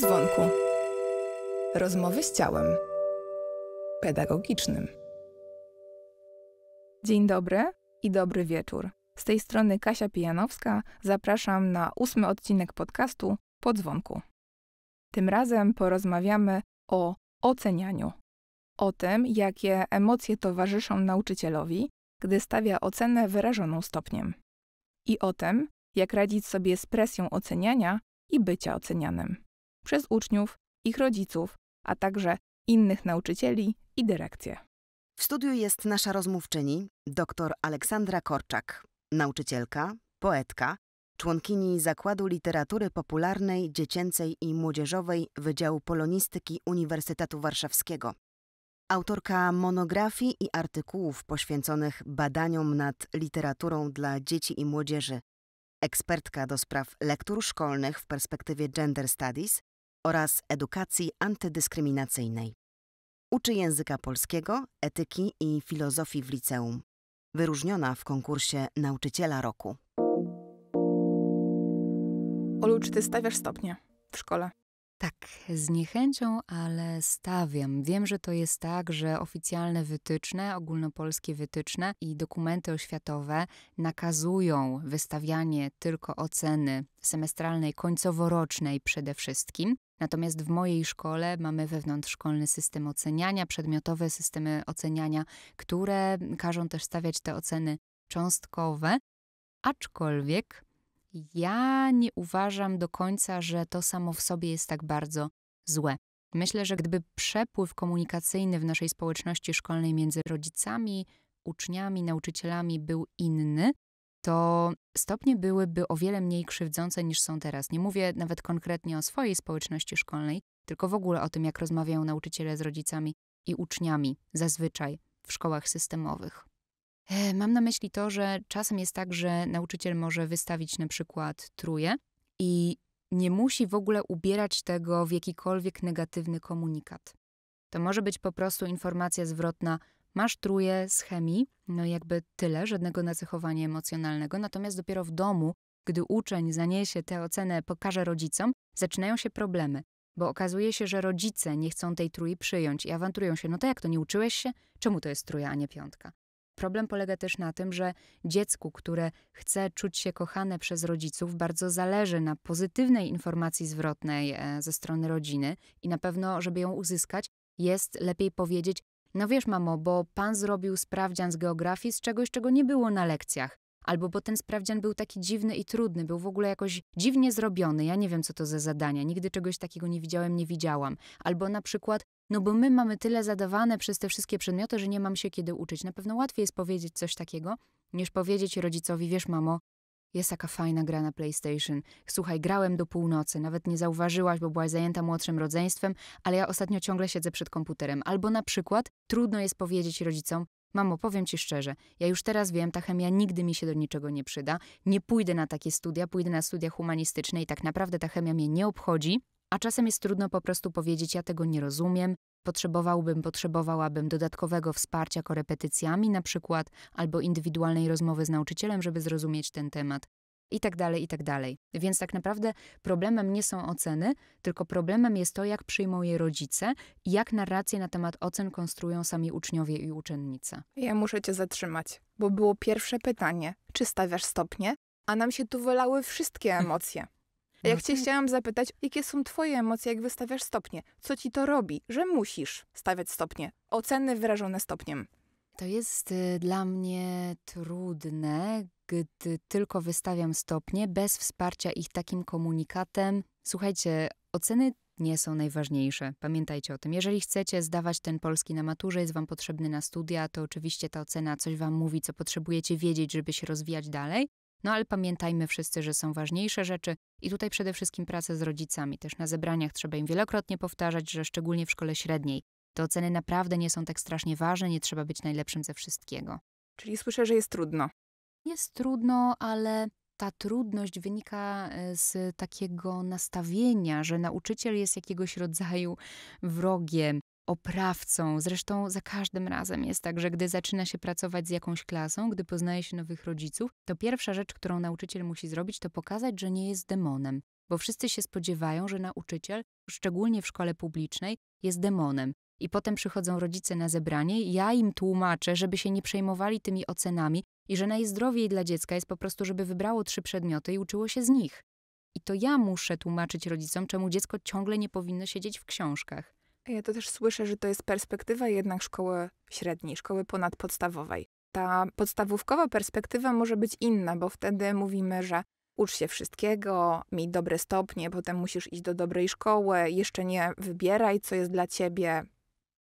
Podzwonku. Rozmowy z ciałem pedagogicznym. Dzień dobry i dobry wieczór. Z tej strony Kasia Pijanowska zapraszam na ósmy odcinek podcastu Podzwonku. Tym razem porozmawiamy o ocenianiu. O tym, jakie emocje towarzyszą nauczycielowi, gdy stawia ocenę wyrażoną stopniem. I o tym, jak radzić sobie z presją oceniania i bycia ocenianym przez uczniów, ich rodziców, a także innych nauczycieli i dyrekcję. W studiu jest nasza rozmówczyni, dr Aleksandra Korczak, nauczycielka, poetka, członkini Zakładu Literatury Popularnej, Dziecięcej i Młodzieżowej Wydziału Polonistyki Uniwersytetu Warszawskiego. Autorka monografii i artykułów poświęconych badaniom nad literaturą dla dzieci i młodzieży, ekspertka do spraw lektur szkolnych w perspektywie gender studies, oraz edukacji antydyskryminacyjnej. Uczy języka polskiego, etyki i filozofii w liceum. Wyróżniona w konkursie Nauczyciela Roku. Olu, czy ty stawiasz stopnie w szkole? Tak, z niechęcią, ale stawiam. Wiem, że to jest tak, że oficjalne wytyczne, ogólnopolskie wytyczne i dokumenty oświatowe nakazują wystawianie tylko oceny semestralnej, końcoworocznej przede wszystkim. Natomiast w mojej szkole mamy wewnątrzszkolny system oceniania, przedmiotowe systemy oceniania, które każą też stawiać te oceny cząstkowe, aczkolwiek ja nie uważam do końca, że to samo w sobie jest tak bardzo złe. Myślę, że gdyby przepływ komunikacyjny w naszej społeczności szkolnej między rodzicami, uczniami, nauczycielami był inny, to stopnie byłyby o wiele mniej krzywdzące niż są teraz. Nie mówię nawet konkretnie o swojej społeczności szkolnej, tylko w ogóle o tym, jak rozmawiają nauczyciele z rodzicami i uczniami zazwyczaj w szkołach systemowych. E, mam na myśli to, że czasem jest tak, że nauczyciel może wystawić na przykład truje i nie musi w ogóle ubierać tego w jakikolwiek negatywny komunikat. To może być po prostu informacja zwrotna: Masz truje z chemii, no jakby tyle, żadnego nacechowania emocjonalnego, natomiast dopiero w domu, gdy uczeń zaniesie tę ocenę, pokaże rodzicom, zaczynają się problemy, bo okazuje się, że rodzice nie chcą tej trój przyjąć i awanturują się, no to jak to, nie uczyłeś się? Czemu to jest trója, a nie piątka? Problem polega też na tym, że dziecku, które chce czuć się kochane przez rodziców, bardzo zależy na pozytywnej informacji zwrotnej e, ze strony rodziny i na pewno, żeby ją uzyskać, jest lepiej powiedzieć: no wiesz, mamo, bo pan zrobił sprawdzian z geografii z czegoś, czego nie było na lekcjach. Albo bo ten sprawdzian był taki dziwny i trudny, był w ogóle jakoś dziwnie zrobiony. Ja nie wiem, co to za zadania, nigdy czegoś takiego nie widziałem, nie widziałam. Albo na przykład, no bo my mamy tyle zadawane przez te wszystkie przedmioty, że nie mam się kiedy uczyć. Na pewno łatwiej jest powiedzieć coś takiego, niż powiedzieć rodzicowi, wiesz, mamo, jest taka fajna gra na PlayStation. Słuchaj, grałem do północy, nawet nie zauważyłaś, bo byłaś zajęta młodszym rodzeństwem, ale ja ostatnio ciągle siedzę przed komputerem. Albo na przykład trudno jest powiedzieć rodzicom, Mamo, powiem ci szczerze, ja już teraz wiem, ta chemia nigdy mi się do niczego nie przyda. Nie pójdę na takie studia, pójdę na studia humanistyczne i tak naprawdę ta chemia mnie nie obchodzi. A czasem jest trudno po prostu powiedzieć, ja tego nie rozumiem, Potrzebowałbym, potrzebowałabym dodatkowego wsparcia korepetycjami na przykład, albo indywidualnej rozmowy z nauczycielem, żeby zrozumieć ten temat. I tak dalej, i tak dalej. Więc tak naprawdę problemem nie są oceny, tylko problemem jest to, jak przyjmą je rodzice i jak narracje na temat ocen konstruują sami uczniowie i uczennice. Ja muszę cię zatrzymać, bo było pierwsze pytanie: czy stawiasz stopnie? A nam się tu wylały wszystkie emocje. Jak no cię chciałam zapytać, jakie są twoje emocje, jak wystawiasz stopnie? Co ci to robi, że musisz stawiać stopnie? Oceny wyrażone stopniem. To jest y, dla mnie trudne, gdy tylko wystawiam stopnie bez wsparcia ich takim komunikatem. Słuchajcie, oceny nie są najważniejsze. Pamiętajcie o tym. Jeżeli chcecie zdawać ten polski na maturze, jest wam potrzebny na studia, to oczywiście ta ocena coś wam mówi, co potrzebujecie wiedzieć, żeby się rozwijać dalej. No ale pamiętajmy wszyscy, że są ważniejsze rzeczy i tutaj przede wszystkim praca z rodzicami. Też na zebraniach trzeba im wielokrotnie powtarzać, że szczególnie w szkole średniej te oceny naprawdę nie są tak strasznie ważne, nie trzeba być najlepszym ze wszystkiego. Czyli słyszę, że jest trudno. Jest trudno, ale ta trudność wynika e, z takiego nastawienia, że nauczyciel jest jakiegoś rodzaju wrogiem, oprawcą. Zresztą za każdym razem jest tak, że gdy zaczyna się pracować z jakąś klasą, gdy poznaje się nowych rodziców, to pierwsza rzecz, którą nauczyciel musi zrobić, to pokazać, że nie jest demonem. Bo wszyscy się spodziewają, że nauczyciel, szczególnie w szkole publicznej, jest demonem. I potem przychodzą rodzice na zebranie, ja im tłumaczę, żeby się nie przejmowali tymi ocenami i że najzdrowiej dla dziecka jest po prostu, żeby wybrało trzy przedmioty i uczyło się z nich. I to ja muszę tłumaczyć rodzicom, czemu dziecko ciągle nie powinno siedzieć w książkach. Ja to też słyszę, że to jest perspektywa jednak szkoły średniej, szkoły ponadpodstawowej. Ta podstawówkowa perspektywa może być inna, bo wtedy mówimy, że ucz się wszystkiego, miej dobre stopnie, potem musisz iść do dobrej szkoły, jeszcze nie wybieraj, co jest dla ciebie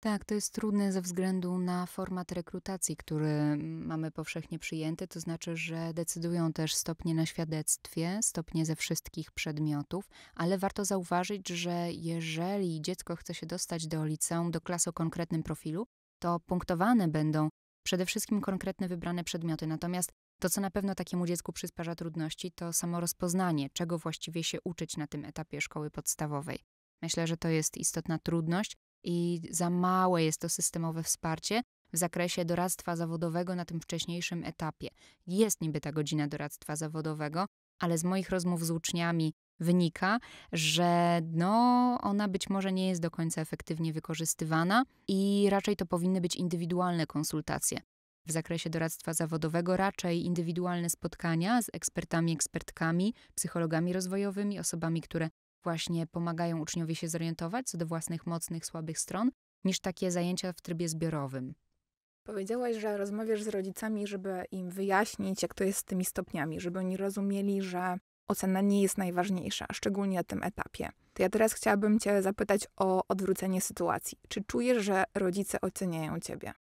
tak, to jest trudne ze względu na format rekrutacji, który mamy powszechnie przyjęty, to znaczy, że decydują też stopnie na świadectwie, stopnie ze wszystkich przedmiotów, ale warto zauważyć, że jeżeli dziecko chce się dostać do liceum, do klas o konkretnym profilu, to punktowane będą przede wszystkim konkretne wybrane przedmioty. Natomiast to, co na pewno takiemu dziecku przysparza trudności, to samo rozpoznanie, czego właściwie się uczyć na tym etapie szkoły podstawowej. Myślę, że to jest istotna trudność, i za małe jest to systemowe wsparcie w zakresie doradztwa zawodowego na tym wcześniejszym etapie. Jest niby ta godzina doradztwa zawodowego, ale z moich rozmów z uczniami wynika, że no, ona być może nie jest do końca efektywnie wykorzystywana i raczej to powinny być indywidualne konsultacje. W zakresie doradztwa zawodowego raczej indywidualne spotkania z ekspertami, ekspertkami, psychologami rozwojowymi, osobami, które właśnie pomagają uczniowi się zorientować co do własnych mocnych, słabych stron, niż takie zajęcia w trybie zbiorowym. Powiedziałaś, że rozmawiasz z rodzicami, żeby im wyjaśnić, jak to jest z tymi stopniami, żeby oni rozumieli, że ocena nie jest najważniejsza, szczególnie na tym etapie. To ja teraz chciałabym Cię zapytać o odwrócenie sytuacji. Czy czujesz, że rodzice oceniają Ciebie?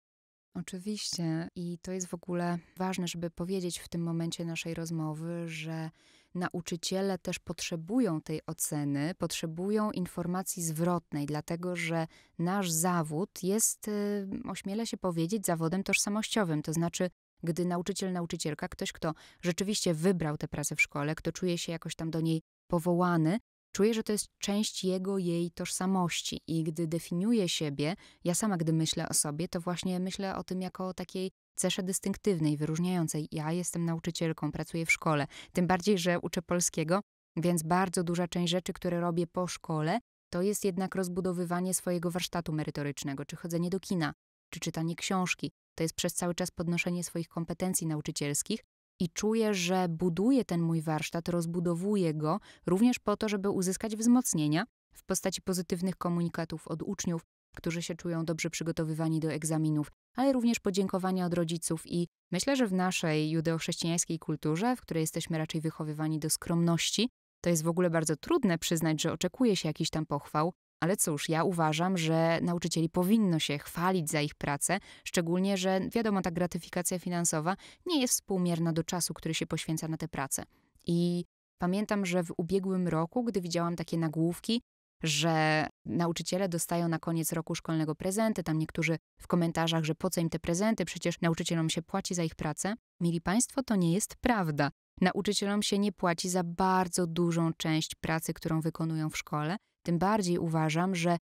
Oczywiście, i to jest w ogóle ważne, żeby powiedzieć w tym momencie naszej rozmowy, że nauczyciele też potrzebują tej oceny, potrzebują informacji zwrotnej, dlatego że nasz zawód jest, y, ośmielę się powiedzieć, zawodem tożsamościowym. To znaczy, gdy nauczyciel, nauczycielka, ktoś, kto rzeczywiście wybrał tę pracę w szkole, kto czuje się jakoś tam do niej powołany, Czuję, że to jest część jego, jej tożsamości i gdy definiuję siebie, ja sama gdy myślę o sobie, to właśnie myślę o tym jako o takiej cesze dystynktywnej, wyróżniającej. Ja jestem nauczycielką, pracuję w szkole, tym bardziej, że uczę polskiego, więc bardzo duża część rzeczy, które robię po szkole, to jest jednak rozbudowywanie swojego warsztatu merytorycznego, czy chodzenie do kina, czy czytanie książki. To jest przez cały czas podnoszenie swoich kompetencji nauczycielskich, i czuję, że buduję ten mój warsztat, rozbudowuję go również po to, żeby uzyskać wzmocnienia w postaci pozytywnych komunikatów od uczniów, którzy się czują dobrze przygotowywani do egzaminów, ale również podziękowania od rodziców i myślę, że w naszej judeochrześcijańskiej kulturze, w której jesteśmy raczej wychowywani do skromności, to jest w ogóle bardzo trudne przyznać, że oczekuje się jakichś tam pochwał, ale cóż, ja uważam, że nauczycieli powinno się chwalić za ich pracę, szczególnie, że wiadomo, ta gratyfikacja finansowa nie jest współmierna do czasu, który się poświęca na tę pracę. I pamiętam, że w ubiegłym roku, gdy widziałam takie nagłówki, że nauczyciele dostają na koniec roku szkolnego prezenty, tam niektórzy w komentarzach, że po co im te prezenty, przecież nauczycielom się płaci za ich pracę. Mili Państwo, to nie jest prawda. Nauczycielom się nie płaci za bardzo dużą część pracy, którą wykonują w szkole tym bardziej uważam, że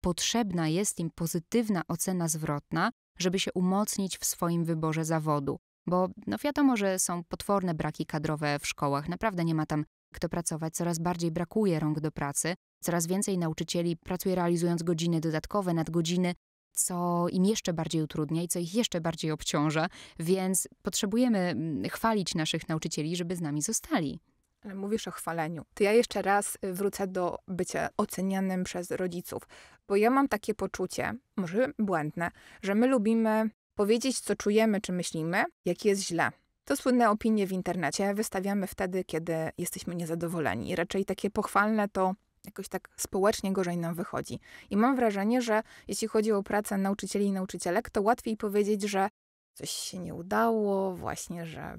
potrzebna jest im pozytywna ocena zwrotna, żeby się umocnić w swoim wyborze zawodu. Bo no wiadomo, że są potworne braki kadrowe w szkołach, naprawdę nie ma tam kto pracować, coraz bardziej brakuje rąk do pracy, coraz więcej nauczycieli pracuje realizując godziny dodatkowe, nadgodziny, co im jeszcze bardziej utrudnia i co ich jeszcze bardziej obciąża, więc potrzebujemy mm, chwalić naszych nauczycieli, żeby z nami zostali. E, mówisz o chwaleniu. To ja jeszcze raz y, wrócę do bycia ocenianym przez rodziców, bo ja mam takie poczucie, może błędne, że my lubimy powiedzieć, co czujemy czy myślimy, jak jest źle. To słynne opinie w internecie wystawiamy wtedy, kiedy jesteśmy niezadowoleni. Raczej takie pochwalne to jakoś tak społecznie gorzej nam wychodzi. I mam wrażenie, że jeśli chodzi o pracę nauczycieli i nauczycielek, to łatwiej powiedzieć, że coś się nie udało, właśnie, że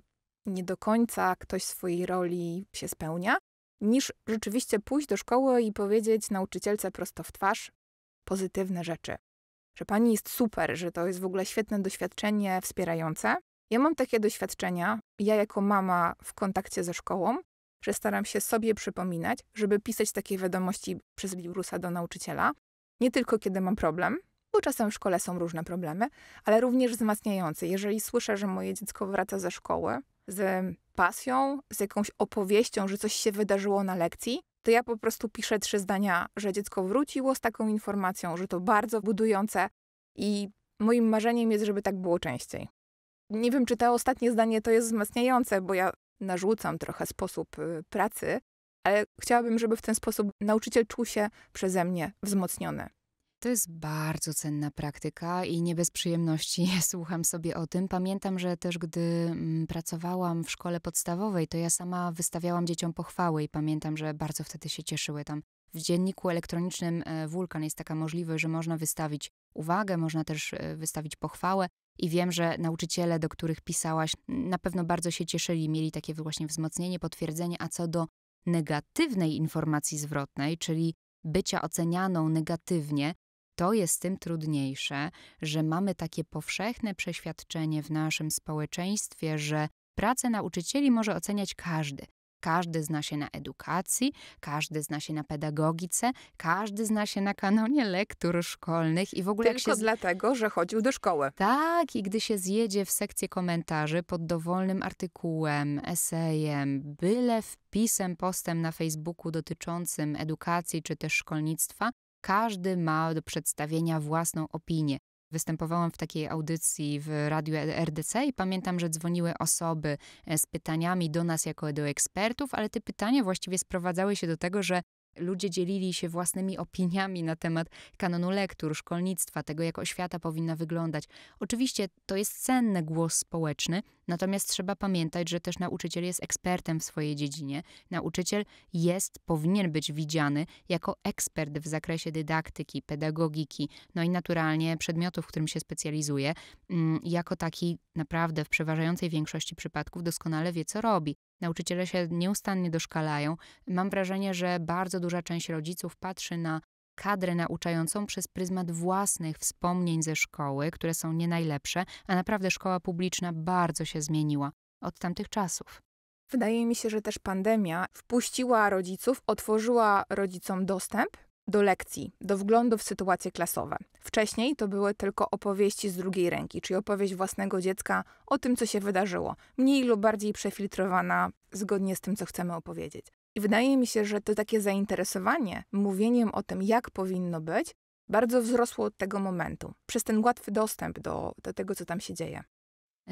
nie do końca ktoś swojej roli się spełnia, niż rzeczywiście pójść do szkoły i powiedzieć nauczycielce prosto w twarz pozytywne rzeczy. Że pani jest super, że to jest w ogóle świetne doświadczenie wspierające. Ja mam takie doświadczenia, ja jako mama w kontakcie ze szkołą, że staram się sobie przypominać, żeby pisać takie wiadomości przez Lirusa do nauczyciela, nie tylko kiedy mam problem, bo czasem w szkole są różne problemy, ale również wzmacniające. Jeżeli słyszę, że moje dziecko wraca ze szkoły, z pasją, z jakąś opowieścią, że coś się wydarzyło na lekcji, to ja po prostu piszę trzy zdania, że dziecko wróciło z taką informacją, że to bardzo budujące i moim marzeniem jest, żeby tak było częściej. Nie wiem, czy to ostatnie zdanie to jest wzmacniające, bo ja narzucam trochę sposób y, pracy, ale chciałabym, żeby w ten sposób nauczyciel czuł się przeze mnie wzmocniony. To jest bardzo cenna praktyka i nie bez przyjemności słucham sobie o tym. Pamiętam, że też gdy mm, pracowałam w szkole podstawowej, to ja sama wystawiałam dzieciom pochwały i pamiętam, że bardzo wtedy się cieszyły tam. W dzienniku elektronicznym e, Wulkan jest taka możliwość, że można wystawić uwagę, można też e, wystawić pochwałę. I wiem, że nauczyciele, do których pisałaś, mm, na pewno bardzo się cieszyli, mieli takie właśnie wzmocnienie, potwierdzenie. A co do negatywnej informacji zwrotnej, czyli bycia ocenianą negatywnie, to jest tym trudniejsze, że mamy takie powszechne przeświadczenie w naszym społeczeństwie, że pracę nauczycieli może oceniać każdy. Każdy zna się na edukacji, każdy zna się na pedagogice, każdy zna się na kanonie lektur szkolnych i w ogóle. Tylko się... dlatego, że chodził do szkoły. Tak, i gdy się zjedzie w sekcję komentarzy pod dowolnym artykułem, esejem, byle wpisem, postem na Facebooku dotyczącym edukacji czy też szkolnictwa, każdy ma do przedstawienia własną opinię. Występowałam w takiej audycji w radiu RDC i pamiętam, że dzwoniły osoby e, z pytaniami do nas jako do ekspertów, ale te pytania właściwie sprowadzały się do tego, że Ludzie dzielili się własnymi opiniami na temat kanonu lektur, szkolnictwa, tego jak oświata powinna wyglądać. Oczywiście to jest cenny głos społeczny, natomiast trzeba pamiętać, że też nauczyciel jest ekspertem w swojej dziedzinie. Nauczyciel jest, powinien być widziany jako ekspert w zakresie dydaktyki, pedagogiki, no i naturalnie przedmiotu, w którym się specjalizuje, mm, jako taki naprawdę w przeważającej większości przypadków doskonale wie, co robi. Nauczyciele się nieustannie doszkalają. Mam wrażenie, że bardzo duża część rodziców patrzy na kadrę nauczającą przez pryzmat własnych wspomnień ze szkoły, które są nie najlepsze, a naprawdę szkoła publiczna bardzo się zmieniła od tamtych czasów. Wydaje mi się, że też pandemia wpuściła rodziców, otworzyła rodzicom dostęp do lekcji, do wglądu w sytuacje klasowe. Wcześniej to były tylko opowieści z drugiej ręki, czyli opowieść własnego dziecka o tym, co się wydarzyło, mniej lub bardziej przefiltrowana zgodnie z tym, co chcemy opowiedzieć. I wydaje mi się, że to takie zainteresowanie mówieniem o tym, jak powinno być, bardzo wzrosło od tego momentu, przez ten łatwy dostęp do, do tego, co tam się dzieje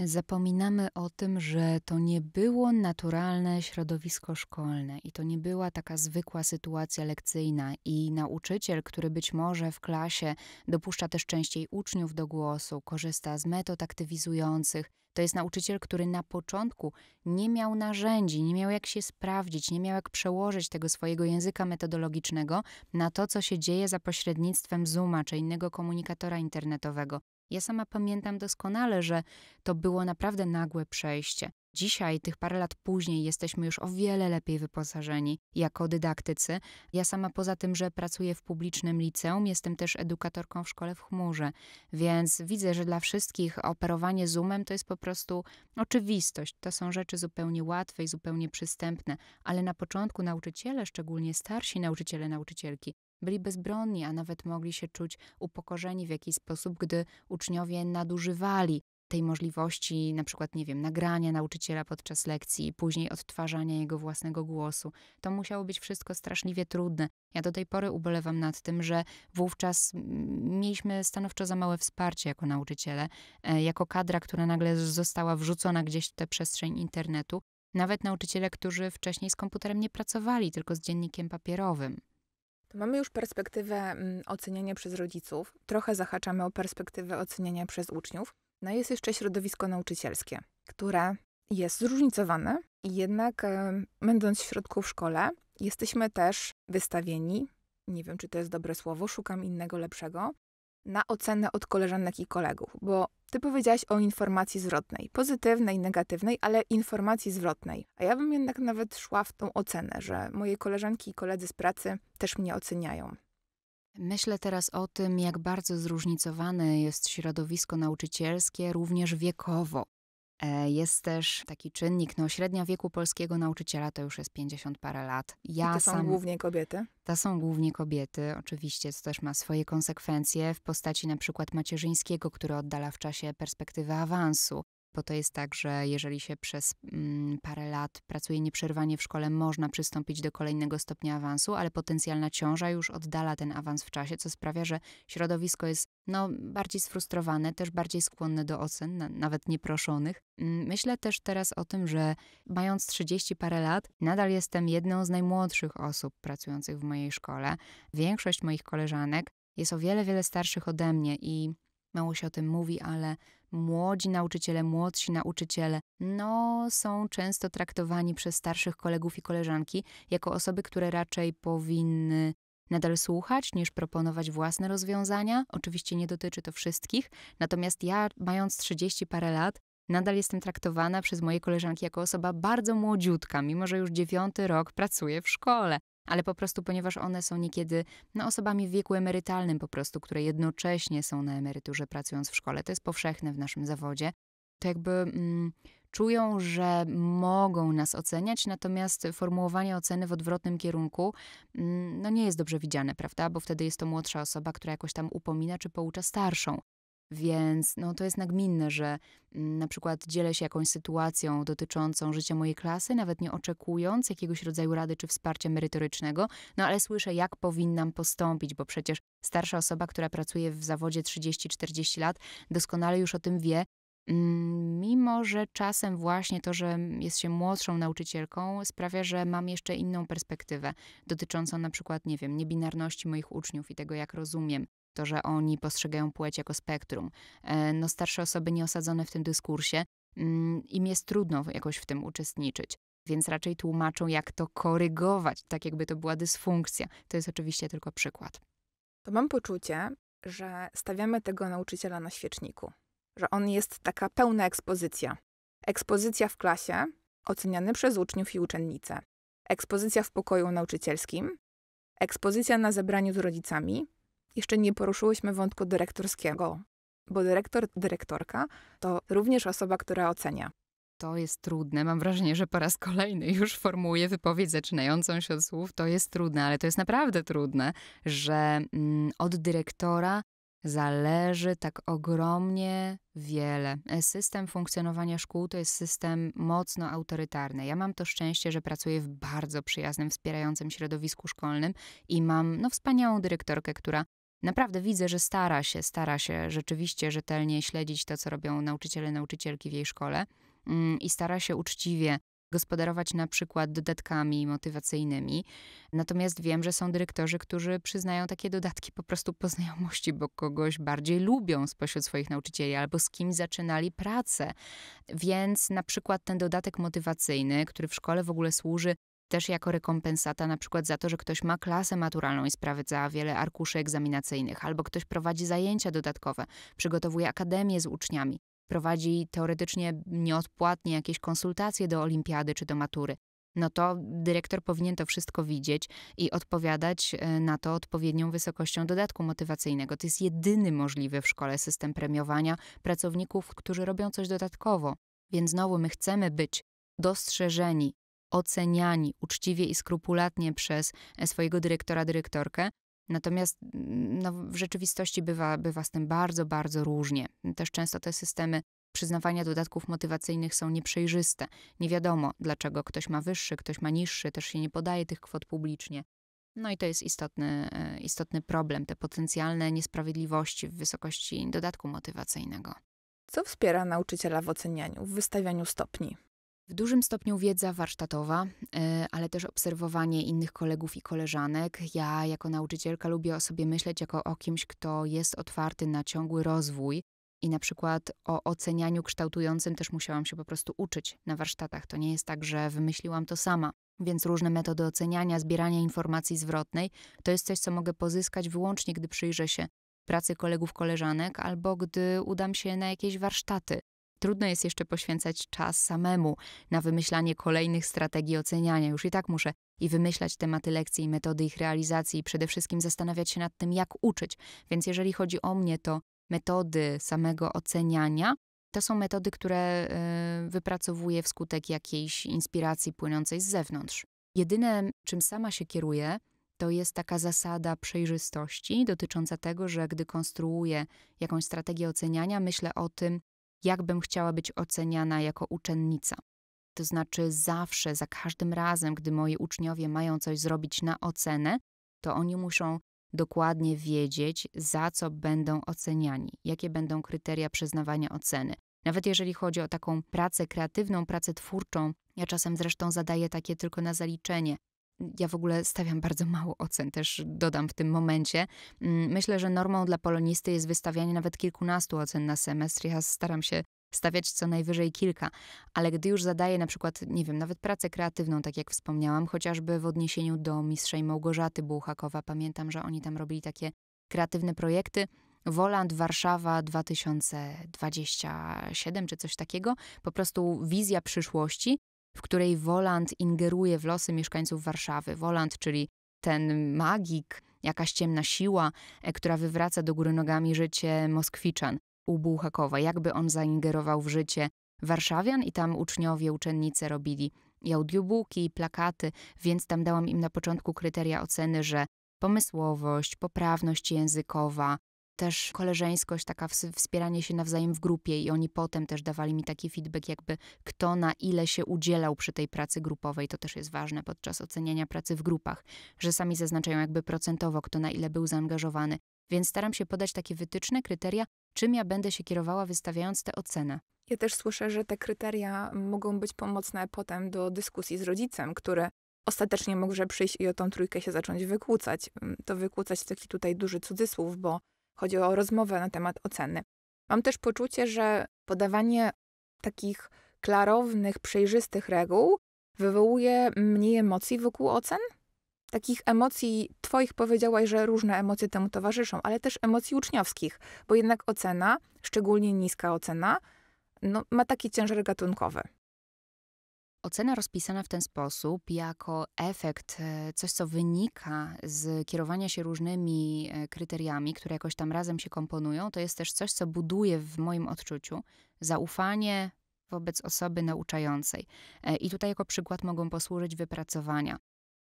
zapominamy o tym, że to nie było naturalne środowisko szkolne i to nie była taka zwykła sytuacja lekcyjna i nauczyciel, który być może w klasie dopuszcza też częściej uczniów do głosu, korzysta z metod aktywizujących, to jest nauczyciel, który na początku nie miał narzędzi, nie miał jak się sprawdzić, nie miał jak przełożyć tego swojego języka metodologicznego na to, co się dzieje za pośrednictwem Zooma czy innego komunikatora internetowego. Ja sama pamiętam doskonale, że to było naprawdę nagłe przejście. Dzisiaj, tych parę lat później, jesteśmy już o wiele lepiej wyposażeni jako dydaktycy. Ja sama poza tym, że pracuję w publicznym liceum, jestem też edukatorką w szkole w chmurze, więc widzę, że dla wszystkich operowanie Zoomem to jest po prostu oczywistość. To są rzeczy zupełnie łatwe i zupełnie przystępne, ale na początku nauczyciele, szczególnie starsi nauczyciele, nauczycielki, byli bezbronni, a nawet mogli się czuć upokorzeni w jakiś sposób, gdy uczniowie nadużywali tej możliwości, na przykład, nie wiem, nagrania nauczyciela podczas lekcji, później odtwarzania jego własnego głosu. To musiało być wszystko straszliwie trudne. Ja do tej pory ubolewam nad tym, że wówczas mieliśmy stanowczo za małe wsparcie jako nauczyciele, e, jako kadra, która nagle została wrzucona gdzieś w tę przestrzeń internetu. Nawet nauczyciele, którzy wcześniej z komputerem nie pracowali, tylko z dziennikiem papierowym. Mamy już perspektywę mm, oceniania przez rodziców, trochę zahaczamy o perspektywę oceniania przez uczniów. No jest jeszcze środowisko nauczycielskie, które jest zróżnicowane i jednak e, będąc w środku w szkole, jesteśmy też wystawieni, nie wiem czy to jest dobre słowo, szukam innego lepszego, na ocenę od koleżanek i kolegów, bo ty powiedziałaś o informacji zwrotnej, pozytywnej, negatywnej, ale informacji zwrotnej. A ja bym jednak nawet szła w tą ocenę, że moje koleżanki i koledzy z pracy też mnie oceniają. Myślę teraz o tym, jak bardzo zróżnicowane jest środowisko nauczycielskie, również wiekowo. E, jest też taki czynnik, no średnia wieku polskiego nauczyciela to już jest 50 parę lat. Ja I to są głównie kobiety? To są głównie kobiety, oczywiście, co też ma swoje konsekwencje w postaci na przykład macierzyńskiego, który oddala w czasie perspektywy awansu, bo to jest tak, że jeżeli się przez mm, parę lat pracuje nieprzerwanie w szkole, można przystąpić do kolejnego stopnia awansu, ale potencjalna ciąża już oddala ten awans w czasie, co sprawia, że środowisko jest no, bardziej sfrustrowane, też bardziej skłonne do ocen, na, nawet nieproszonych. Mm, myślę też teraz o tym, że mając 30 parę lat, nadal jestem jedną z najmłodszych osób pracujących w mojej szkole. Większość moich koleżanek jest o wiele, wiele starszych ode mnie i mało się o tym mówi, ale młodzi nauczyciele, młodsi nauczyciele, no są często traktowani przez starszych kolegów i koleżanki jako osoby, które raczej powinny nadal słuchać niż proponować własne rozwiązania. Oczywiście nie dotyczy to wszystkich, natomiast ja, mając 30 parę lat, nadal jestem traktowana przez moje koleżanki jako osoba bardzo młodziutka, mimo że już dziewiąty rok pracuję w szkole ale po prostu ponieważ one są niekiedy no, osobami w wieku emerytalnym po prostu, które jednocześnie są na emeryturze pracując w szkole, to jest powszechne w naszym zawodzie, to jakby mm, czują, że mogą nas oceniać, natomiast formułowanie oceny w odwrotnym kierunku mm, no, nie jest dobrze widziane, prawda? Bo wtedy jest to młodsza osoba, która jakoś tam upomina czy poucza starszą. Więc no, to jest nagminne, że mm, na przykład dzielę się jakąś sytuacją dotyczącą życia mojej klasy, nawet nie oczekując jakiegoś rodzaju rady czy wsparcia merytorycznego, no ale słyszę, jak powinnam postąpić, bo przecież starsza osoba, która pracuje w zawodzie 30-40 lat, doskonale już o tym wie, mm, Mimo, że czasem właśnie to, że jest się młodszą nauczycielką, sprawia, że mam jeszcze inną perspektywę dotyczącą na przykład, nie wiem, niebinarności moich uczniów i tego, jak rozumiem to, że oni postrzegają płeć jako spektrum. E, no, starsze osoby nieosadzone w tym dyskursie, mm, im jest trudno jakoś w tym uczestniczyć. Więc raczej tłumaczą, jak to korygować, tak jakby to była dysfunkcja. To jest oczywiście tylko przykład. To mam poczucie, że stawiamy tego nauczyciela na świeczniku, że on jest taka pełna ekspozycja. Ekspozycja w klasie, oceniany przez uczniów i uczennice, ekspozycja w pokoju nauczycielskim, ekspozycja na zebraniu z rodzicami, jeszcze nie poruszyłyśmy wątku dyrektorskiego, bo dyrektor, dyrektorka to również osoba, która ocenia. To jest trudne. Mam wrażenie, że po raz kolejny już formułuję wypowiedź zaczynającą się od słów. To jest trudne, ale to jest naprawdę trudne, że mm, od dyrektora zależy tak ogromnie wiele. E, system funkcjonowania szkół to jest system mocno autorytarny. Ja mam to szczęście, że pracuję w bardzo przyjaznym, wspierającym środowisku szkolnym i mam no, wspaniałą dyrektorkę, która naprawdę widzę, że stara się, stara się rzeczywiście rzetelnie śledzić to, co robią nauczyciele, nauczycielki w jej szkole mm, i stara się uczciwie gospodarować na przykład dodatkami motywacyjnymi. Natomiast wiem, że są dyrektorzy, którzy przyznają takie dodatki po prostu po znajomości, bo kogoś bardziej lubią spośród swoich nauczycieli albo z kim zaczynali pracę. Więc na przykład ten dodatek motywacyjny, który w szkole w ogóle służy też jako rekompensata na przykład za to, że ktoś ma klasę maturalną i sprawdza wiele arkuszy egzaminacyjnych, albo ktoś prowadzi zajęcia dodatkowe, przygotowuje akademię z uczniami, prowadzi teoretycznie nieodpłatnie jakieś konsultacje do olimpiady czy do matury. No to dyrektor powinien to wszystko widzieć i odpowiadać e, na to odpowiednią wysokością dodatku motywacyjnego. To jest jedyny możliwy w szkole system premiowania pracowników, którzy robią coś dodatkowo. Więc znowu my chcemy być dostrzeżeni oceniani uczciwie i skrupulatnie przez e, swojego dyrektora, dyrektorkę. Natomiast mm, no, w rzeczywistości bywa, bywa z tym bardzo, bardzo różnie. Też często te systemy przyznawania dodatków motywacyjnych są nieprzejrzyste. Nie wiadomo, dlaczego ktoś ma wyższy, ktoś ma niższy, też się nie podaje tych kwot publicznie. No i to jest istotny, e, istotny problem, te potencjalne niesprawiedliwości w wysokości dodatku motywacyjnego. Co wspiera nauczyciela w ocenianiu, w wystawianiu stopni? W dużym stopniu wiedza warsztatowa, e, ale też obserwowanie innych kolegów i koleżanek. Ja, jako nauczycielka, lubię o sobie myśleć jako o kimś, kto jest otwarty na ciągły rozwój. I na przykład o ocenianiu kształtującym też musiałam się po prostu uczyć na warsztatach. To nie jest tak, że wymyśliłam to sama. Więc różne metody oceniania, zbierania informacji zwrotnej to jest coś, co mogę pozyskać wyłącznie, gdy przyjrzę się pracy kolegów, koleżanek albo gdy udam się na jakieś warsztaty. Trudno jest jeszcze poświęcać czas samemu na wymyślanie kolejnych strategii oceniania. Już i tak muszę i wymyślać tematy lekcji i metody ich realizacji, i przede wszystkim zastanawiać się nad tym, jak uczyć. Więc jeżeli chodzi o mnie, to metody samego oceniania to są metody, które y, wypracowuję wskutek jakiejś inspiracji płynącej z zewnątrz. Jedyne, czym sama się kieruję, to jest taka zasada przejrzystości dotycząca tego, że gdy konstruuję jakąś strategię oceniania, myślę o tym, jakbym chciała być oceniana jako uczennica. To znaczy, zawsze, za każdym razem, gdy moi uczniowie mają coś zrobić na ocenę, to oni muszą dokładnie wiedzieć, za co będą oceniani, jakie będą kryteria przyznawania oceny. Nawet jeżeli chodzi o taką pracę kreatywną, pracę twórczą, ja czasem zresztą zadaję takie tylko na zaliczenie ja w ogóle stawiam bardzo mało ocen, też dodam w tym momencie. Mm, myślę, że normą dla polonisty jest wystawianie nawet kilkunastu ocen na semestr. Ja staram się stawiać co najwyżej kilka, ale gdy już zadaję na przykład, nie wiem, nawet pracę kreatywną, tak jak wspomniałam, chociażby w odniesieniu do mistrzej Małgorzaty Bułhakowa, pamiętam, że oni tam robili takie kreatywne projekty, Woland Warszawa 2027 czy coś takiego, po prostu wizja przyszłości w której Woland ingeruje w losy mieszkańców Warszawy. Woland, czyli ten magik, jakaś ciemna siła, e, która wywraca do góry nogami życie Moskwiczan u Bułhakowa. Jakby on zaingerował w życie warszawian i tam uczniowie, uczennice robili i audiobooki, i plakaty, więc tam dałam im na początku kryteria oceny, że pomysłowość, poprawność językowa, też koleżeńskość, taka wspieranie się nawzajem w grupie i oni potem też dawali mi taki feedback, jakby kto na ile się udzielał przy tej pracy grupowej. To też jest ważne podczas oceniania pracy w grupach, że sami zaznaczają jakby procentowo, kto na ile był zaangażowany. Więc staram się podać takie wytyczne kryteria, czym ja będę się kierowała wystawiając tę ocenę. Ja też słyszę, że te kryteria mogą być pomocne potem do dyskusji z rodzicem, który ostatecznie może przyjść i o tą trójkę się zacząć wykłócać. To wykłócać taki tutaj duży cudzysłów, bo Chodzi o rozmowę na temat oceny. Mam też poczucie, że podawanie takich klarownych, przejrzystych reguł wywołuje mniej emocji wokół ocen? Takich emocji Twoich powiedziałaś, że różne emocje temu towarzyszą, ale też emocji uczniowskich, bo jednak ocena, szczególnie niska ocena, no, ma taki ciężar gatunkowy. Ocena rozpisana w ten sposób, jako efekt, e, coś co wynika z kierowania się różnymi e, kryteriami, które jakoś tam razem się komponują, to jest też coś, co buduje w moim odczuciu zaufanie wobec osoby nauczającej. E, I tutaj jako przykład mogą posłużyć wypracowania.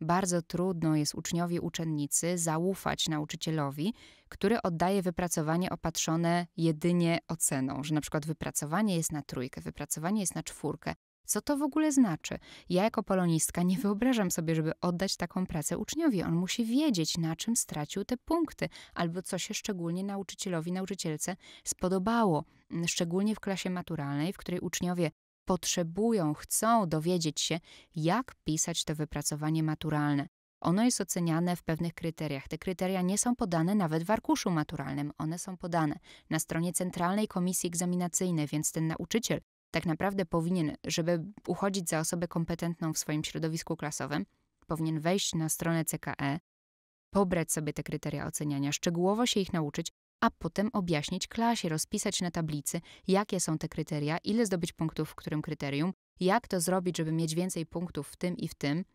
Bardzo trudno jest uczniowi, uczennicy zaufać nauczycielowi, który oddaje wypracowanie opatrzone jedynie oceną, że na przykład wypracowanie jest na trójkę, wypracowanie jest na czwórkę, co to w ogóle znaczy? Ja jako polonistka nie wyobrażam sobie, żeby oddać taką pracę uczniowi. On musi wiedzieć, na czym stracił te punkty, albo co się szczególnie nauczycielowi, nauczycielce spodobało. Szczególnie w klasie maturalnej, w której uczniowie potrzebują, chcą dowiedzieć się, jak pisać to wypracowanie maturalne. Ono jest oceniane w pewnych kryteriach. Te kryteria nie są podane nawet w arkuszu maturalnym, one są podane na stronie Centralnej Komisji Egzaminacyjnej, więc ten nauczyciel tak naprawdę powinien, żeby uchodzić za osobę kompetentną w swoim środowisku klasowym, powinien wejść na stronę CKE, pobrać sobie te kryteria oceniania, szczegółowo się ich nauczyć, a potem objaśnić klasie, rozpisać na tablicy, jakie są te kryteria, ile zdobyć punktów w którym kryterium, jak to zrobić, żeby mieć więcej punktów w tym i w tym.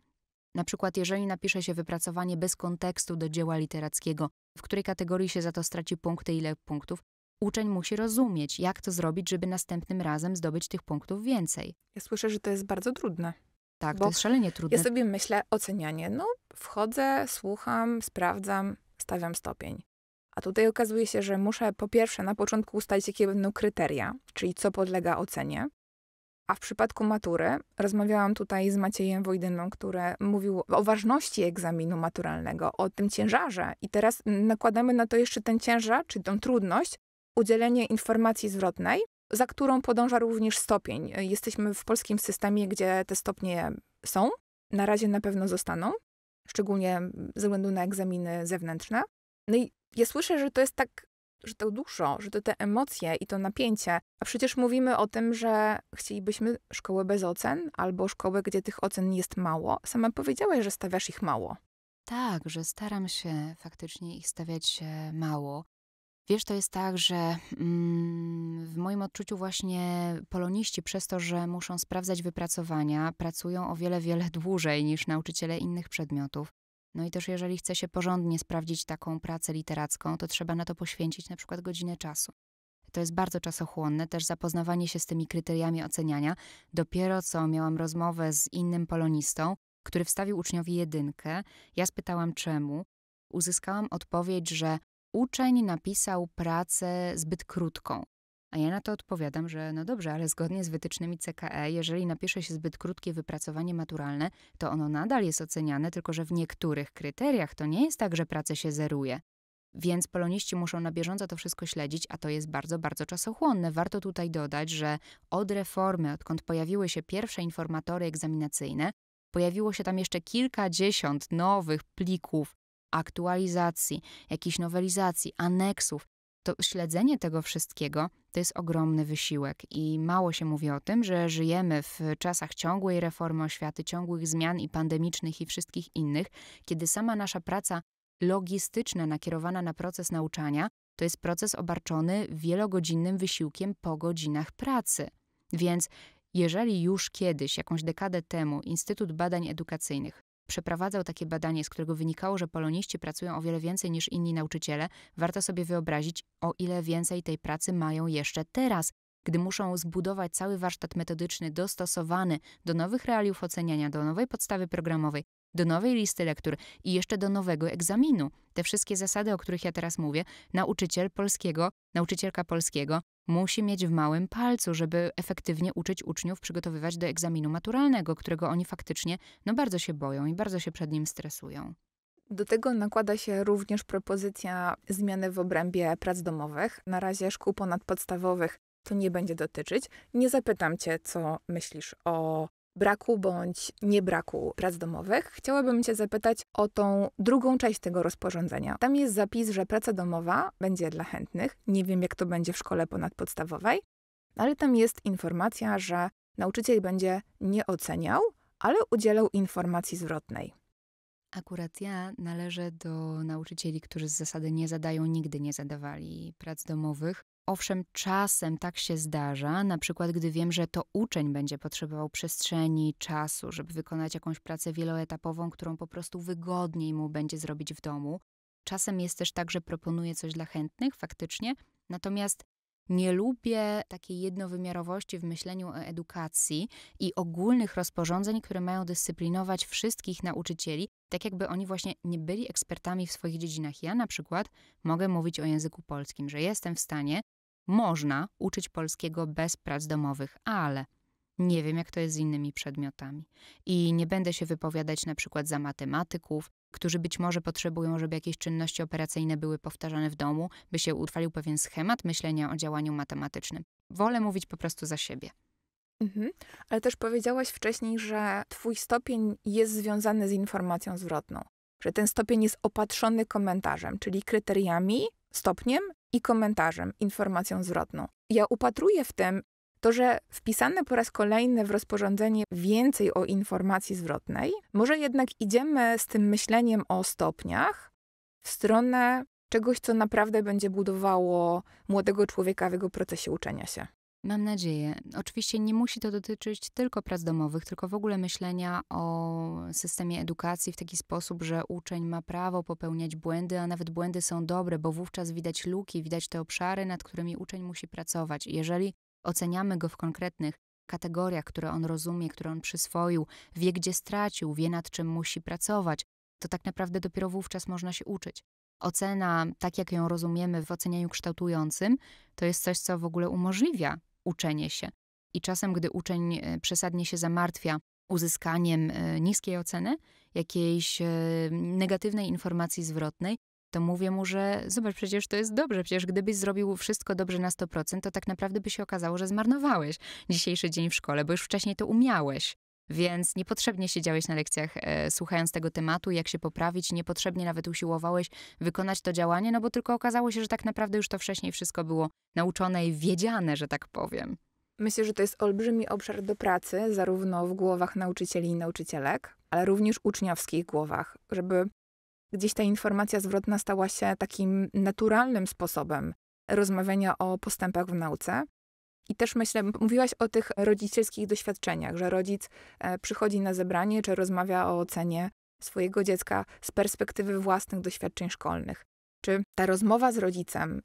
Na przykład, jeżeli napisze się wypracowanie bez kontekstu do dzieła literackiego, w której kategorii się za to straci punkty, ile punktów, uczeń musi rozumieć, jak to zrobić, żeby następnym razem zdobyć tych punktów więcej. Ja słyszę, że to jest bardzo trudne. Tak, to jest szalenie trudne. Ja sobie myślę, ocenianie, no wchodzę, słucham, sprawdzam, stawiam stopień. A tutaj okazuje się, że muszę po pierwsze na początku ustalić, jakie będą kryteria, czyli co podlega ocenie. A w przypadku matury, rozmawiałam tutaj z Maciejem Wojdyną, który mówił o ważności egzaminu maturalnego, o tym ciężarze. I teraz nakładamy na to jeszcze ten ciężar, czy tą trudność, udzielenie informacji zwrotnej, za którą podąża również stopień. Jesteśmy w polskim systemie, gdzie te stopnie są, na razie na pewno zostaną, szczególnie ze względu na egzaminy zewnętrzne. No i ja słyszę, że to jest tak, że to dużo, że to te emocje i to napięcie, a przecież mówimy o tym, że chcielibyśmy szkołę bez ocen albo szkołę, gdzie tych ocen jest mało. Sama powiedziałaś, że stawiasz ich mało. Tak, że staram się faktycznie ich stawiać e, mało. Wiesz, to jest tak, że mm, w moim odczuciu właśnie poloniści przez to, że muszą sprawdzać wypracowania, pracują o wiele, wiele dłużej niż nauczyciele innych przedmiotów. No i też jeżeli chce się porządnie sprawdzić taką pracę literacką, to trzeba na to poświęcić na przykład godzinę czasu. To jest bardzo czasochłonne, też zapoznawanie się z tymi kryteriami oceniania. Dopiero co miałam rozmowę z innym polonistą, który wstawił uczniowi jedynkę. Ja spytałam czemu. Uzyskałam odpowiedź, że uczeń napisał pracę zbyt krótką. A ja na to odpowiadam, że no dobrze, ale zgodnie z wytycznymi CKE, jeżeli napisze się zbyt krótkie wypracowanie maturalne, to ono nadal jest oceniane, tylko że w niektórych kryteriach to nie jest tak, że pracę się zeruje. Więc poloniści muszą na bieżąco to wszystko śledzić, a to jest bardzo, bardzo czasochłonne. Warto tutaj dodać, że od reformy, odkąd pojawiły się pierwsze informatory egzaminacyjne, pojawiło się tam jeszcze kilkadziesiąt nowych plików aktualizacji, jakichś nowelizacji, aneksów, to śledzenie tego wszystkiego to jest ogromny wysiłek i mało się mówi o tym, że żyjemy w czasach ciągłej reformy oświaty, ciągłych zmian i pandemicznych i wszystkich innych, kiedy sama nasza praca logistyczna nakierowana na proces nauczania to jest proces obarczony wielogodzinnym wysiłkiem po godzinach pracy. Więc jeżeli już kiedyś, jakąś dekadę temu, Instytut Badań Edukacyjnych przeprowadzał takie badanie, z którego wynikało, że poloniści pracują o wiele więcej niż inni nauczyciele, warto sobie wyobrazić, o ile więcej tej pracy mają jeszcze teraz, gdy muszą zbudować cały warsztat metodyczny dostosowany do nowych realiów oceniania, do nowej podstawy programowej, do nowej listy lektur i jeszcze do nowego egzaminu. Te wszystkie zasady, o których ja teraz mówię, nauczyciel polskiego, nauczycielka polskiego musi mieć w małym palcu, żeby efektywnie uczyć uczniów przygotowywać do egzaminu maturalnego, którego oni faktycznie no bardzo się boją i bardzo się przed nim stresują. Do tego nakłada się również propozycja zmiany w obrębie prac domowych. Na razie szkół ponadpodstawowych to nie będzie dotyczyć. Nie zapytam cię, co myślisz o braku bądź niebraku prac domowych, chciałabym Cię zapytać o tą drugą część tego rozporządzenia. Tam jest zapis, że praca domowa będzie dla chętnych. Nie wiem, jak to będzie w szkole ponadpodstawowej, ale tam jest informacja, że nauczyciel będzie nie oceniał, ale udzielał informacji zwrotnej. Akurat ja należę do nauczycieli, którzy z zasady nie zadają, nigdy nie zadawali prac domowych. Owszem, czasem tak się zdarza, na przykład gdy wiem, że to uczeń będzie potrzebował przestrzeni, czasu, żeby wykonać jakąś pracę wieloetapową, którą po prostu wygodniej mu będzie zrobić w domu. Czasem jest też tak, że proponuję coś dla chętnych, faktycznie, natomiast nie lubię takiej jednowymiarowości w myśleniu o edukacji i ogólnych rozporządzeń, które mają dyscyplinować wszystkich nauczycieli, tak jakby oni właśnie nie byli ekspertami w swoich dziedzinach. Ja na przykład mogę mówić o języku polskim, że jestem w stanie można uczyć polskiego bez prac domowych, ale nie wiem, jak to jest z innymi przedmiotami. I nie będę się wypowiadać na przykład za matematyków, którzy być może potrzebują, żeby jakieś czynności operacyjne były powtarzane w domu, by się utrwalił pewien schemat myślenia o działaniu matematycznym. Wolę mówić po prostu za siebie. Mhm. Ale też powiedziałaś wcześniej, że twój stopień jest związany z informacją zwrotną, że ten stopień jest opatrzony komentarzem, czyli kryteriami, stopniem i komentarzem, informacją zwrotną. Ja upatruję w tym to, że wpisane po raz kolejny w rozporządzenie więcej o informacji zwrotnej, może jednak idziemy z tym myśleniem o stopniach w stronę czegoś, co naprawdę będzie budowało młodego człowieka w jego procesie uczenia się. Mam nadzieję. Oczywiście nie musi to dotyczyć tylko prac domowych, tylko w ogóle myślenia o systemie edukacji w taki sposób, że uczeń ma prawo popełniać błędy, a nawet błędy są dobre, bo wówczas widać luki, widać te obszary, nad którymi uczeń musi pracować. Jeżeli oceniamy go w konkretnych kategoriach, które on rozumie, które on przyswoił, wie gdzie stracił, wie nad czym musi pracować, to tak naprawdę dopiero wówczas można się uczyć ocena, tak jak ją rozumiemy w ocenianiu kształtującym, to jest coś, co w ogóle umożliwia uczenie się. I czasem, gdy uczeń e, przesadnie się zamartwia uzyskaniem e, niskiej oceny, jakiejś e, negatywnej informacji zwrotnej, to mówię mu, że zobacz, przecież to jest dobrze, przecież gdybyś zrobił wszystko dobrze na 100%, to tak naprawdę by się okazało, że zmarnowałeś dzisiejszy dzień w szkole, bo już wcześniej to umiałeś. Więc niepotrzebnie siedziałeś na lekcjach e, słuchając tego tematu, jak się poprawić, niepotrzebnie nawet usiłowałeś wykonać to działanie, no bo tylko okazało się, że tak naprawdę już to wcześniej wszystko było nauczone i wiedziane, że tak powiem. Myślę, że to jest olbrzymi obszar do pracy, zarówno w głowach nauczycieli i nauczycielek, ale również uczniowskich głowach, żeby gdzieś ta informacja zwrotna stała się takim naturalnym sposobem rozmawiania o postępach w nauce, i też myślę, mówiłaś o tych rodzicielskich doświadczeniach, że rodzic e, przychodzi na zebranie czy rozmawia o ocenie swojego dziecka z perspektywy własnych doświadczeń szkolnych. Czy ta rozmowa z rodzicem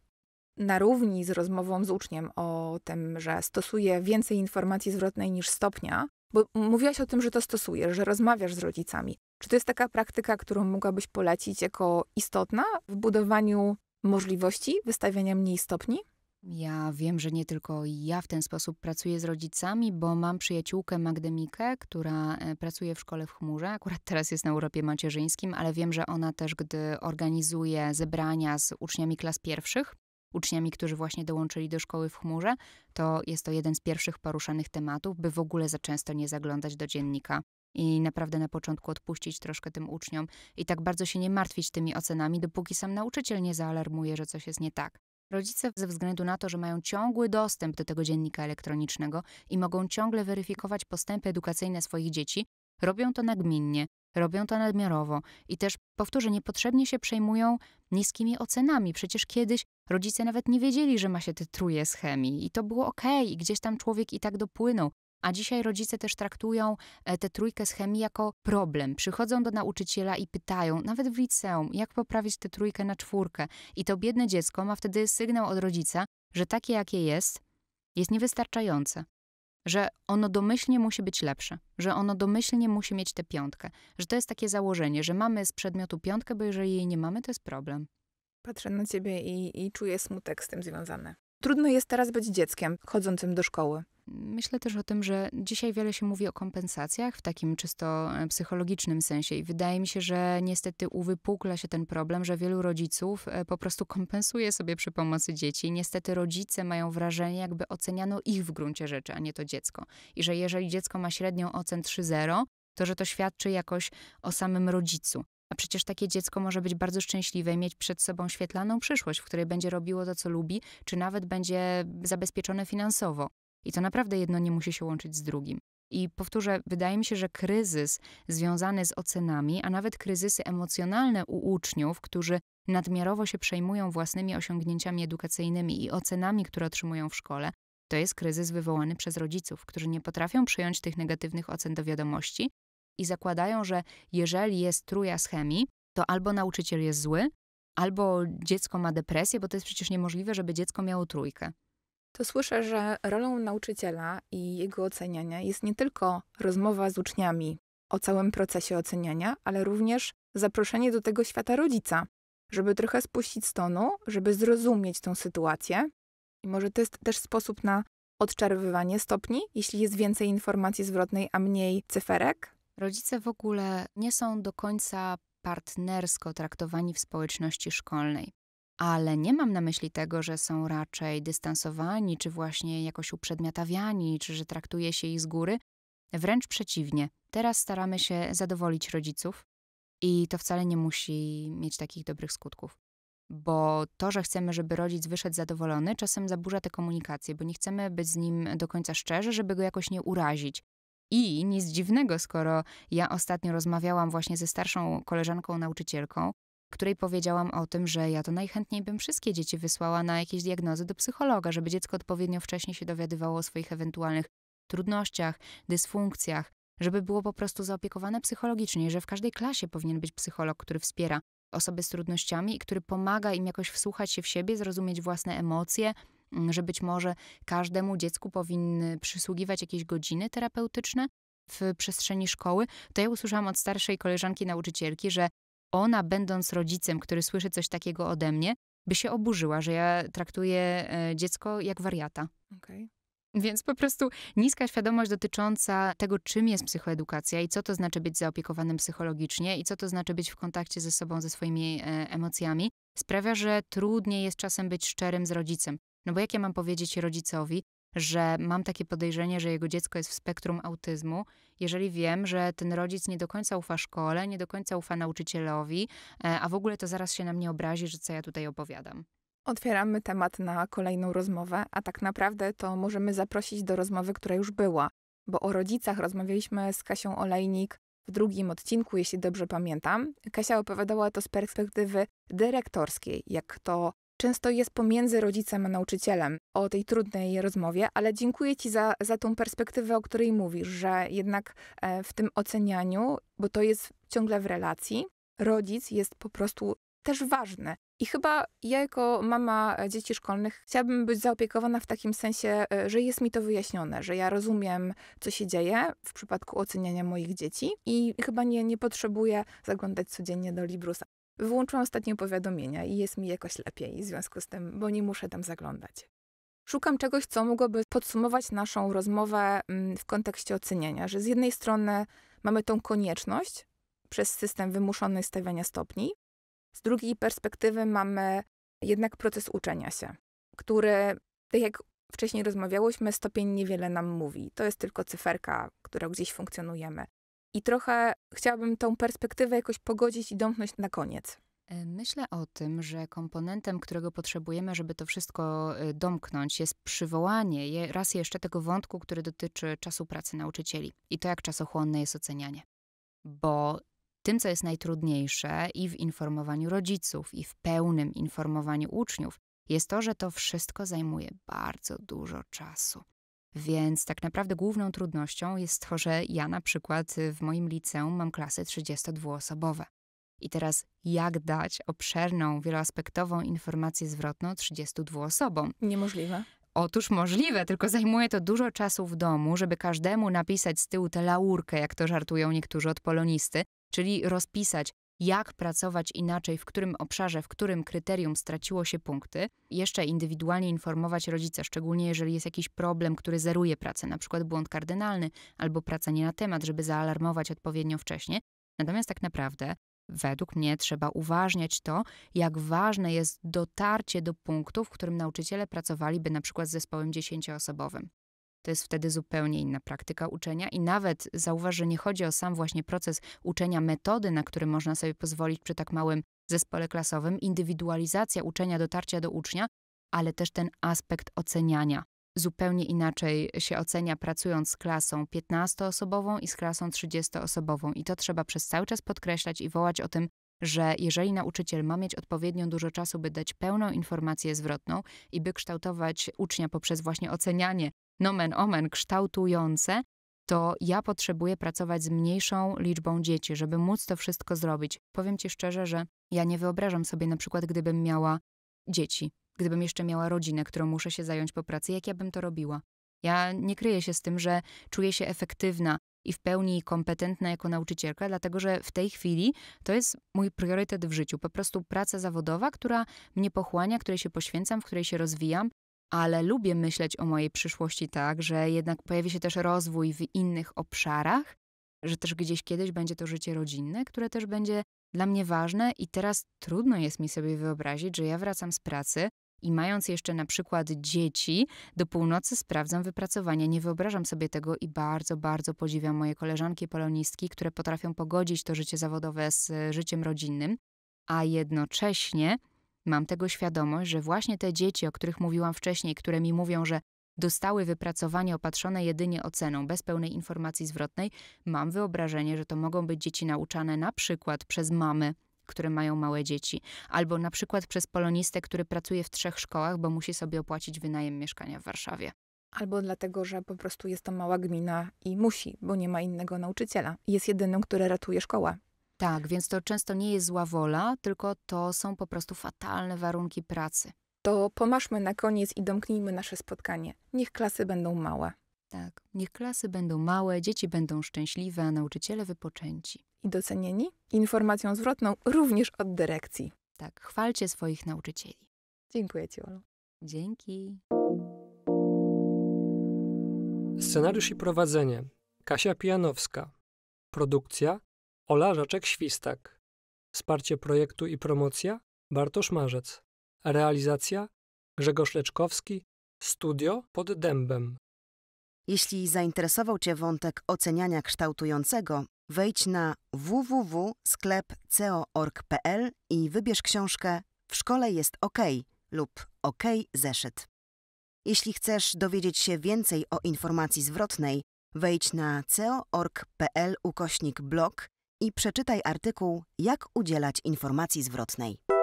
na równi z rozmową z uczniem o tym, że stosuje więcej informacji zwrotnej niż stopnia, bo mówiłaś o tym, że to stosujesz, że rozmawiasz z rodzicami. Czy to jest taka praktyka, którą mogłabyś polecić jako istotna w budowaniu możliwości wystawiania mniej stopni? Ja wiem, że nie tylko ja w ten sposób pracuję z rodzicami, bo mam przyjaciółkę Magdę Mikę, która e, pracuje w szkole w chmurze. Akurat teraz jest na Europie Macierzyńskim, ale wiem, że ona też, gdy organizuje zebrania z uczniami klas pierwszych, uczniami, którzy właśnie dołączyli do szkoły w chmurze, to jest to jeden z pierwszych poruszanych tematów, by w ogóle za często nie zaglądać do dziennika i naprawdę na początku odpuścić troszkę tym uczniom i tak bardzo się nie martwić tymi ocenami, dopóki sam nauczyciel nie zaalarmuje, że coś jest nie tak. Rodzice ze względu na to, że mają ciągły dostęp do tego dziennika elektronicznego i mogą ciągle weryfikować postępy edukacyjne swoich dzieci, robią to nagminnie, robią to nadmiarowo i też, powtórzę, niepotrzebnie się przejmują niskimi ocenami. Przecież kiedyś rodzice nawet nie wiedzieli, że ma się te truje z chemii i to było okej okay. i gdzieś tam człowiek i tak dopłynął. A dzisiaj rodzice też traktują e, tę trójkę z chemii jako problem. Przychodzą do nauczyciela i pytają, nawet w liceum, jak poprawić tę trójkę na czwórkę. I to biedne dziecko ma wtedy sygnał od rodzica, że takie jakie jest, jest niewystarczające że ono domyślnie musi być lepsze, że ono domyślnie musi mieć tę piątkę, że to jest takie założenie, że mamy z przedmiotu piątkę, bo jeżeli jej nie mamy, to jest problem. Patrzę na ciebie i, i czuję smutek z tym związany. Trudno jest teraz być dzieckiem chodzącym do szkoły. Myślę też o tym, że dzisiaj wiele się mówi o kompensacjach w takim czysto e, psychologicznym sensie, i wydaje mi się, że niestety uwypukla się ten problem, że wielu rodziców e, po prostu kompensuje sobie przy pomocy dzieci. Niestety rodzice mają wrażenie, jakby oceniano ich w gruncie rzeczy, a nie to dziecko. I że jeżeli dziecko ma średnią ocen 3-0, to że to świadczy jakoś o samym rodzicu. A przecież takie dziecko może być bardzo szczęśliwe i mieć przed sobą świetlaną przyszłość, w której będzie robiło to, co lubi, czy nawet będzie zabezpieczone finansowo. I to naprawdę jedno nie musi się łączyć z drugim. I powtórzę, wydaje mi się, że kryzys związany z ocenami, a nawet kryzysy emocjonalne u uczniów, którzy nadmiarowo się przejmują własnymi osiągnięciami edukacyjnymi i ocenami, które otrzymują w szkole, to jest kryzys wywołany przez rodziców, którzy nie potrafią przyjąć tych negatywnych ocen do wiadomości i zakładają, że jeżeli jest truja z chemii, to albo nauczyciel jest zły, albo dziecko ma depresję, bo to jest przecież niemożliwe, żeby dziecko miało trójkę. To słyszę, że rolą nauczyciela i jego oceniania jest nie tylko rozmowa z uczniami o całym procesie oceniania, ale również zaproszenie do tego świata rodzica, żeby trochę spuścić stonu, żeby zrozumieć tą sytuację. I może to jest też sposób na odczarowywanie stopni, jeśli jest więcej informacji zwrotnej, a mniej cyferek. Rodzice w ogóle nie są do końca partnersko traktowani w społeczności szkolnej. Ale nie mam na myśli tego, że są raczej dystansowani, czy właśnie jakoś uprzedmiotawiani, czy że traktuje się ich z góry. Wręcz przeciwnie, teraz staramy się zadowolić rodziców i to wcale nie musi mieć takich dobrych skutków. Bo to, że chcemy, żeby rodzic wyszedł zadowolony, czasem zaburza tę komunikację, bo nie chcemy być z nim do końca szczerzy, żeby go jakoś nie urazić. I nic dziwnego, skoro ja ostatnio rozmawiałam właśnie ze starszą koleżanką nauczycielką, której powiedziałam o tym, że ja to najchętniej bym wszystkie dzieci wysłała na jakieś diagnozy do psychologa, żeby dziecko odpowiednio wcześnie się dowiadywało o swoich ewentualnych trudnościach, dysfunkcjach, żeby było po prostu zaopiekowane psychologicznie, że w każdej klasie powinien być psycholog, który wspiera osoby z trudnościami i który pomaga im jakoś wsłuchać się w siebie, zrozumieć własne emocje, Mm, że być może każdemu dziecku powinny przysługiwać jakieś godziny terapeutyczne w przestrzeni szkoły, to ja usłyszałam od starszej koleżanki nauczycielki, że ona, będąc rodzicem, który słyszy coś takiego ode mnie, by się oburzyła, że ja traktuję e, dziecko jak wariata. Okay. Więc po prostu niska świadomość dotycząca tego, czym jest psychoedukacja i co to znaczy być zaopiekowanym psychologicznie i co to znaczy być w kontakcie ze sobą, ze swoimi e, emocjami, sprawia, że trudniej jest czasem być szczerym z rodzicem. No bo jak ja mam powiedzieć rodzicowi, że mam takie podejrzenie, że jego dziecko jest w spektrum autyzmu, jeżeli wiem, że ten rodzic nie do końca ufa szkole, nie do końca ufa nauczycielowi, e, a w ogóle to zaraz się na mnie obrazi, że co ja tutaj opowiadam. Otwieramy temat na kolejną rozmowę, a tak naprawdę to możemy zaprosić do rozmowy, która już była, bo o rodzicach rozmawialiśmy z Kasią Olejnik w drugim odcinku, jeśli dobrze pamiętam. Kasia opowiadała to z perspektywy dyrektorskiej, jak to często jest pomiędzy rodzicem a nauczycielem o tej trudnej rozmowie, ale dziękuję Ci za, za tą perspektywę, o której mówisz, że jednak e, w tym ocenianiu, bo to jest ciągle w relacji, rodzic jest po prostu też ważny. I chyba ja jako mama dzieci szkolnych chciałabym być zaopiekowana w takim sensie, e, że jest mi to wyjaśnione, że ja rozumiem, co się dzieje w przypadku oceniania moich dzieci i chyba nie, nie potrzebuję zaglądać codziennie do Librusa. Wyłączyłam ostatnio powiadomienia i jest mi jakoś lepiej w związku z tym, bo nie muszę tam zaglądać. Szukam czegoś, co mogłoby podsumować naszą rozmowę mm, w kontekście oceniania, że z jednej strony mamy tą konieczność przez system wymuszonej stawiania stopni, z drugiej perspektywy mamy jednak proces uczenia się, który, tak jak wcześniej rozmawiałyśmy, stopień niewiele nam mówi. To jest tylko cyferka, którą gdzieś funkcjonujemy. I trochę chciałabym tą perspektywę jakoś pogodzić i domknąć na koniec. E, myślę o tym, że komponentem, którego potrzebujemy, żeby to wszystko e, domknąć, jest przywołanie raz jeszcze tego wątku, który dotyczy czasu pracy nauczycieli i to, jak czasochłonne jest ocenianie. Bo tym, co jest najtrudniejsze i w informowaniu rodziców, i w pełnym informowaniu uczniów, jest to, że to wszystko zajmuje bardzo dużo czasu. Więc tak naprawdę główną trudnością jest to, że ja na przykład y, w moim liceum mam klasy 32-osobowe. I teraz jak dać obszerną, wieloaspektową informację zwrotną 32 osobom? Niemożliwe. Otóż możliwe, tylko zajmuje to dużo czasu w domu, żeby każdemu napisać z tyłu tę laurkę, jak to żartują niektórzy od polonisty, czyli rozpisać, jak pracować inaczej, w którym obszarze, w którym kryterium straciło się punkty. Jeszcze indywidualnie informować rodzica, szczególnie jeżeli jest jakiś problem, który zeruje pracę, na przykład błąd kardynalny albo praca nie na temat, żeby zaalarmować odpowiednio wcześnie. Natomiast tak naprawdę Według mnie trzeba uważniać to, jak ważne jest dotarcie do punktu, w którym nauczyciele pracowaliby na przykład z zespołem dziesięcioosobowym. To jest wtedy zupełnie inna praktyka uczenia i nawet zauważ, że nie chodzi o sam właśnie proces uczenia metody, na który można sobie pozwolić przy tak małym zespole klasowym, indywidualizacja uczenia, dotarcia do ucznia, ale też ten aspekt oceniania. Zupełnie inaczej się ocenia pracując z klasą 15-osobową i z klasą 30-osobową, i to trzeba przez cały czas podkreślać i wołać o tym że jeżeli nauczyciel ma mieć odpowiednio dużo czasu, by dać pełną informację zwrotną i by kształtować ucznia poprzez właśnie ocenianie nomen omen kształtujące, to ja potrzebuję pracować z mniejszą liczbą dzieci, żeby móc to wszystko zrobić. Powiem ci szczerze, że ja nie wyobrażam sobie na przykład, gdybym miała dzieci, gdybym jeszcze miała rodzinę, którą muszę się zająć po pracy, jak ja bym to robiła. Ja nie kryję się z tym, że czuję się efektywna i w pełni kompetentna jako nauczycielka, dlatego że w tej chwili to jest mój priorytet w życiu. Po prostu praca zawodowa, która mnie pochłania, której się poświęcam, w której się rozwijam, ale lubię myśleć o mojej przyszłości tak, że jednak pojawi się też rozwój w innych obszarach, że też gdzieś kiedyś będzie to życie rodzinne, które też będzie dla mnie ważne i teraz trudno jest mi sobie wyobrazić, że ja wracam z pracy, i mając jeszcze na przykład dzieci, do północy sprawdzam wypracowanie. Nie wyobrażam sobie tego i bardzo, bardzo podziwiam moje koleżanki polonistki, które potrafią pogodzić to życie zawodowe z e, życiem rodzinnym, a jednocześnie mam tego świadomość, że właśnie te dzieci, o których mówiłam wcześniej, które mi mówią, że dostały wypracowanie opatrzone jedynie oceną, bez pełnej informacji zwrotnej, mam wyobrażenie, że to mogą być dzieci nauczane na przykład przez mamy które mają małe dzieci, albo na przykład przez polonistę, który pracuje w trzech szkołach, bo musi sobie opłacić wynajem mieszkania w Warszawie. Albo dlatego, że po prostu jest to mała gmina i musi, bo nie ma innego nauczyciela. Jest jedyną, który ratuje szkołę. Tak, więc to często nie jest zła wola, tylko to są po prostu fatalne warunki pracy. To pomaszmy na koniec i domknijmy nasze spotkanie. Niech klasy będą małe. Tak, niech klasy będą małe, dzieci będą szczęśliwe, a nauczyciele wypoczęci i docenieni, informacją zwrotną również od dyrekcji. Tak, chwalcie swoich nauczycieli. Dziękuję Ci, Olu. Dzięki. Scenariusz i prowadzenie Kasia Pijanowska. Produkcja Ola raczek świstak Wsparcie projektu i promocja Bartosz Marzec. Realizacja Grzegorz Leczkowski. Studio pod dębem. Jeśli zainteresował Cię wątek oceniania kształtującego, Wejdź na www.sklep.co.org.pl i wybierz książkę W szkole jest OK lub OK zeszyt. Jeśli chcesz dowiedzieć się więcej o informacji zwrotnej, wejdź na co.org.pl ukośnik blog i przeczytaj artykuł Jak udzielać informacji zwrotnej.